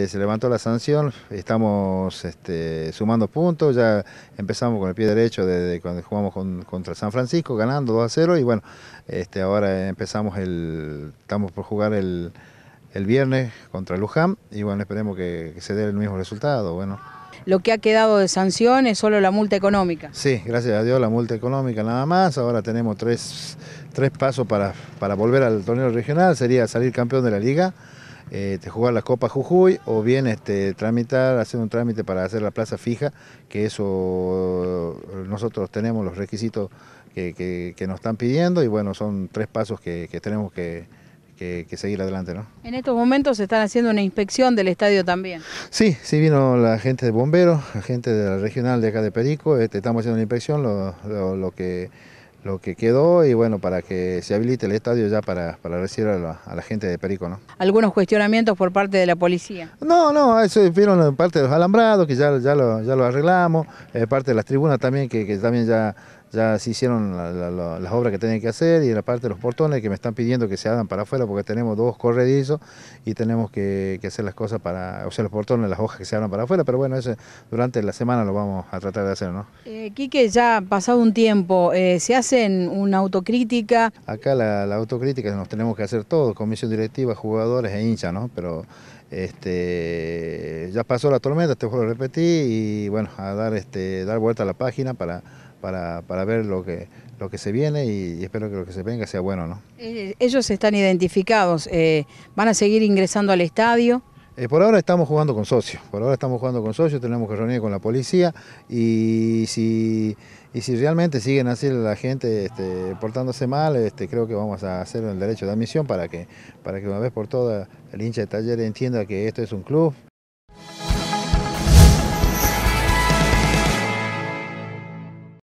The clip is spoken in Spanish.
Eh, se levantó la sanción, estamos este, sumando puntos, ya empezamos con el pie derecho desde cuando jugamos contra San Francisco, ganando 2 a 0 y bueno, este, ahora empezamos el, estamos por jugar el, viernes contra Luján y bueno, esperemos que, se dé el mismo resultado. Bueno. Lo que ha quedado de sanción es solo la multa económica. Sí, gracias a Dios la multa económica nada más, ahora tenemos tres, pasos para, para volver al torneo regional, sería salir campeón de la liga. Eh, jugar la Copa Jujuy o bien este, tramitar, hacer un trámite para hacer la plaza fija, que eso nosotros tenemos los requisitos que, nos están pidiendo y bueno, son tres pasos que, tenemos que, seguir adelante, En estos momentos se están haciendo una inspección del estadio también. Sí, sí vino la gente de bomberos, la gente de la regional de acá de Perico, este, estamos haciendo una inspección, lo que lo que quedó y bueno, para que se habilite el estadio ya para, para recibir a la, gente de Perico, ¿Algunos cuestionamientos por parte de la policía? No, no, eso en parte de los alambrados, que ya, ya, lo, ya lo arreglamos, eh, parte de las tribunas también, que también ya ya se hicieron las obras que tienen que hacer y la parte de los portones que me están pidiendo que se hagan para afuera porque tenemos dos corredizos y tenemos que, hacer las cosas para, o sea, los portones, las hojas que se abran para afuera, pero bueno, eso durante la semana lo vamos a tratar de hacer, ¿no? Eh, Quique, ya pasado un tiempo, eh, ¿se hacen una autocrítica? Acá la, autocrítica nos tenemos que hacer todos, comisión directiva, jugadores e hinchas, ¿no? Pero este ya pasó la tormenta, te lo repetí, y bueno, a dar, este, dar vuelta a la página para, para, ver lo que, lo que se viene y, espero que lo que se venga sea bueno, ¿no? Eh, ellos están identificados, eh, ¿van a seguir ingresando al estadio? Eh, por ahora estamos jugando con socios, por ahora estamos jugando con socios, tenemos que reunir con la policía y si, si realmente siguen así la gente este, portándose mal, este, creo que vamos a hacer el derecho de admisión para que, para que una vez por todas el hincha de taller entienda que esto es un club,